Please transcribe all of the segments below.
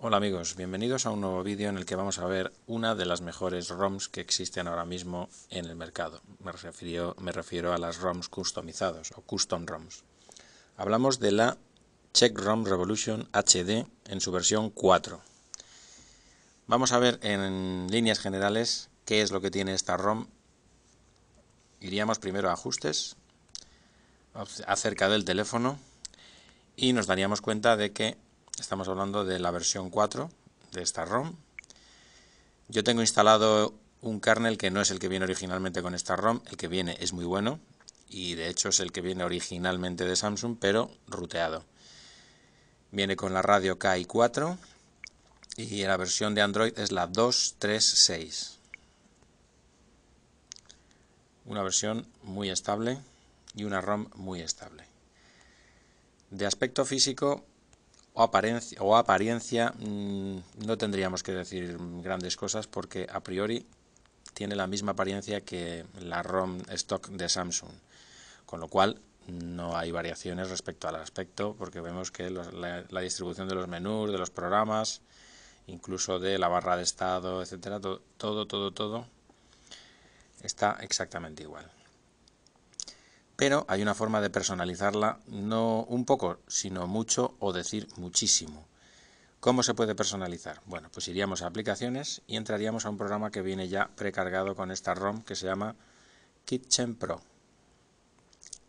Hola amigos, bienvenidos a un nuevo vídeo en el que vamos a ver una de las mejores ROMs que existen ahora mismo en el mercado. Me refiero, a las ROMs customizados o custom ROMs. Hablamos de la Check ROM Revolution HD en su versión 4. Vamos a ver en líneas generales qué es lo que tiene esta ROM. Iríamos primero a ajustes, acerca del teléfono y nos daríamos cuenta de que Estamos hablando de la versión 4 de esta ROM. Yo tengo instalado un kernel que no es el que viene originalmente con esta ROM, el que viene es muy bueno y de hecho es el que viene originalmente de Samsung, pero ruteado. Viene con la radio KI4 y la versión de Android es la 236. Una versión muy estable y una ROM muy estable. De aspecto físico, o apariencia, o apariencia mm, no tendríamos que decir grandes cosas porque a priori tiene la misma apariencia que la ROM stock de Samsung, con lo cual no hay variaciones respecto al aspecto porque vemos que la, la, distribución de los menús, de los programas, incluso de la barra de estado, etcétera, todo, todo, todo, todo está exactamente igual pero hay una forma de personalizarla no un poco, sino mucho o decir muchísimo. ¿Cómo se puede personalizar? Bueno, pues iríamos a aplicaciones y entraríamos a un programa que viene ya precargado con esta ROM que se llama Kitchen Pro.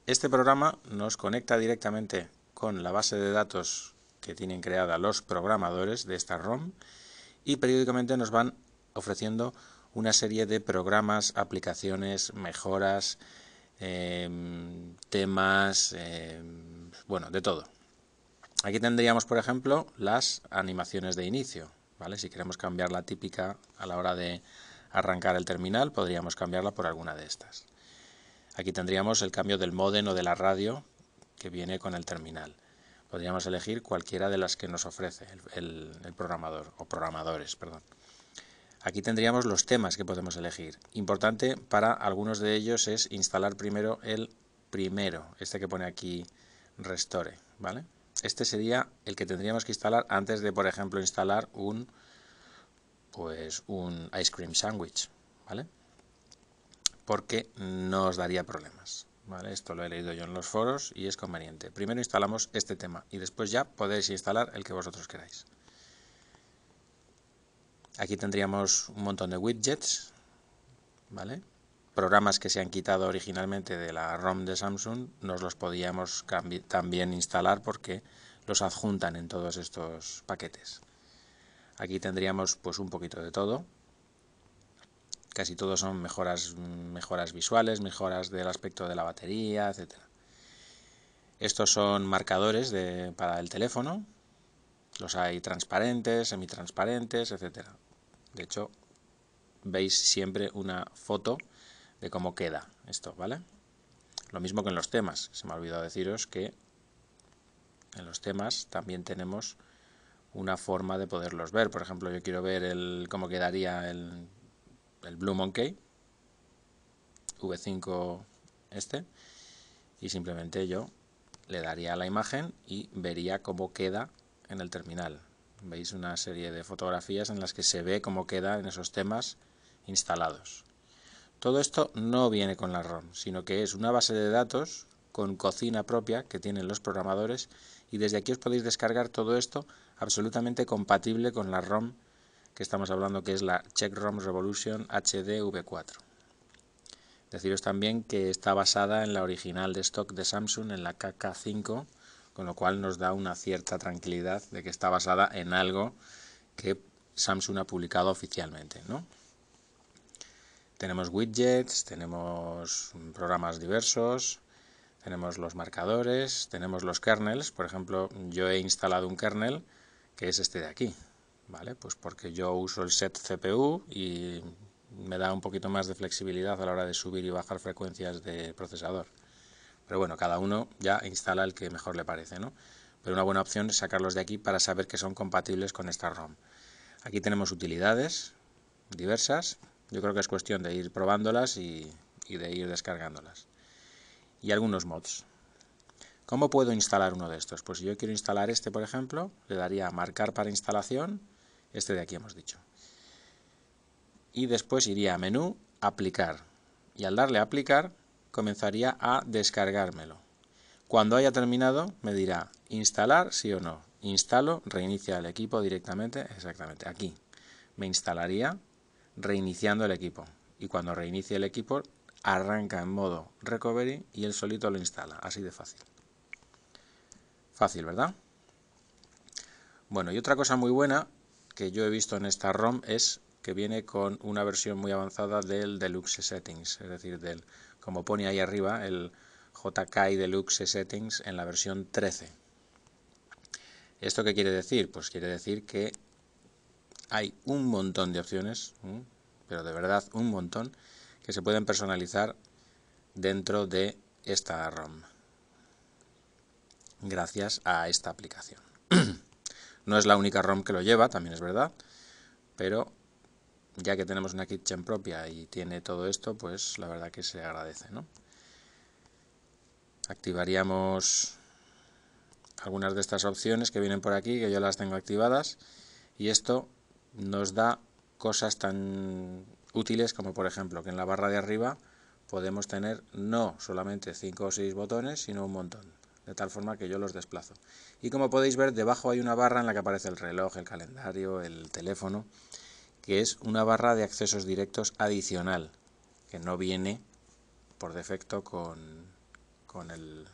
Este programa nos conecta directamente con la base de datos que tienen creada los programadores de esta ROM y periódicamente nos van ofreciendo una serie de programas, aplicaciones, mejoras, Em, temas, em, bueno, de todo. Aquí tendríamos, por ejemplo, las animaciones de inicio. ¿vale? Si queremos cambiar la típica a la hora de arrancar el terminal, podríamos cambiarla por alguna de estas. Aquí tendríamos el cambio del modem o de la radio que viene con el terminal. Podríamos elegir cualquiera de las que nos ofrece el programador o programadores. Perdón. Aquí tendríamos los temas que podemos elegir. Importante para algunos de ellos es instalar primero el primero, este que pone aquí Restore, ¿vale? Este sería el que tendríamos que instalar antes de, por ejemplo, instalar un pues un ice cream sandwich, ¿vale? Porque os daría problemas, ¿vale? Esto lo he leído yo en los foros y es conveniente. Primero instalamos este tema y después ya podéis instalar el que vosotros queráis. Aquí tendríamos un montón de widgets, ¿vale? Programas que se han quitado originalmente de la ROM de Samsung, nos los podíamos también instalar porque los adjuntan en todos estos paquetes. Aquí tendríamos pues un poquito de todo. Casi todos son mejoras, mejoras visuales, mejoras del aspecto de la batería, etc. Estos son marcadores para el teléfono. Los hay transparentes, semitransparentes, etcétera. De hecho, veis siempre una foto de cómo queda esto, ¿vale? Lo mismo que en los temas. Se me ha olvidado deciros que en los temas también tenemos una forma de poderlos ver. Por ejemplo, yo quiero ver el, cómo quedaría el, el Blue Monkey, V5 este, y simplemente yo le daría la imagen y vería cómo queda en el terminal. Veis una serie de fotografías en las que se ve cómo quedan esos temas instalados. Todo esto no viene con la ROM, sino que es una base de datos con cocina propia que tienen los programadores y desde aquí os podéis descargar todo esto absolutamente compatible con la ROM que estamos hablando que es la Check ROM Revolution HD V4. Deciros también que está basada en la original de stock de Samsung, en la KK5, con lo cual nos da una cierta tranquilidad de que está basada en algo que Samsung ha publicado oficialmente. ¿no? Tenemos widgets, tenemos programas diversos, tenemos los marcadores, tenemos los kernels. Por ejemplo, yo he instalado un kernel que es este de aquí, ¿vale? Pues porque yo uso el set CPU y me da un poquito más de flexibilidad a la hora de subir y bajar frecuencias de procesador. Pero bueno, cada uno ya instala el que mejor le parece, ¿no? Pero una buena opción es sacarlos de aquí para saber que son compatibles con esta ROM. Aquí tenemos utilidades diversas. Yo creo que es cuestión de ir probándolas y, y de ir descargándolas. Y algunos mods. ¿Cómo puedo instalar uno de estos? Pues si yo quiero instalar este, por ejemplo, le daría a marcar para instalación, este de aquí hemos dicho. Y después iría a menú, aplicar. Y al darle a aplicar, comenzaría a descargármelo. Cuando haya terminado, me dirá instalar sí o no. Instalo, reinicia el equipo directamente, exactamente, aquí. Me instalaría reiniciando el equipo. Y cuando reinicie el equipo, arranca en modo recovery y él solito lo instala. Así de fácil. Fácil, ¿verdad? Bueno, y otra cosa muy buena que yo he visto en esta ROM es que viene con una versión muy avanzada del Deluxe Settings, es decir, del como pone ahí arriba, el jk Deluxe Settings en la versión 13. ¿Esto qué quiere decir? Pues quiere decir que hay un montón de opciones, pero de verdad un montón, que se pueden personalizar dentro de esta ROM, gracias a esta aplicación. no es la única ROM que lo lleva, también es verdad, pero ya que tenemos una kitchen propia y tiene todo esto, pues la verdad que se agradece, Activaríamos algunas de estas opciones que vienen por aquí, que yo las tengo activadas, y esto nos da cosas tan útiles como por ejemplo que en la barra de arriba podemos tener no solamente 5 o 6 botones, sino un montón, de tal forma que yo los desplazo. Y como podéis ver, debajo hay una barra en la que aparece el reloj, el calendario, el teléfono, que es una barra de accesos directos adicional, que no viene por defecto con, con, el,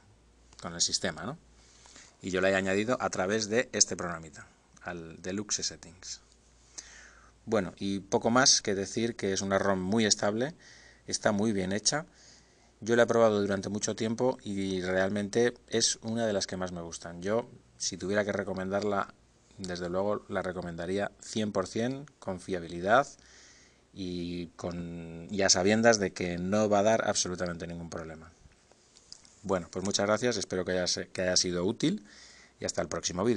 sistema, Y yo la he añadido a través de este programita, al Deluxe Settings. Bueno, y poco más que decir que es una ROM muy estable, está muy bien hecha. Yo la he probado durante mucho tiempo y realmente es una de las que más me gustan. Yo, si tuviera que recomendarla desde luego la recomendaría 100% con fiabilidad y, con, ya sabiendas de que no va a dar absolutamente ningún problema. Bueno, pues muchas gracias, espero que haya sido útil y hasta el próximo vídeo.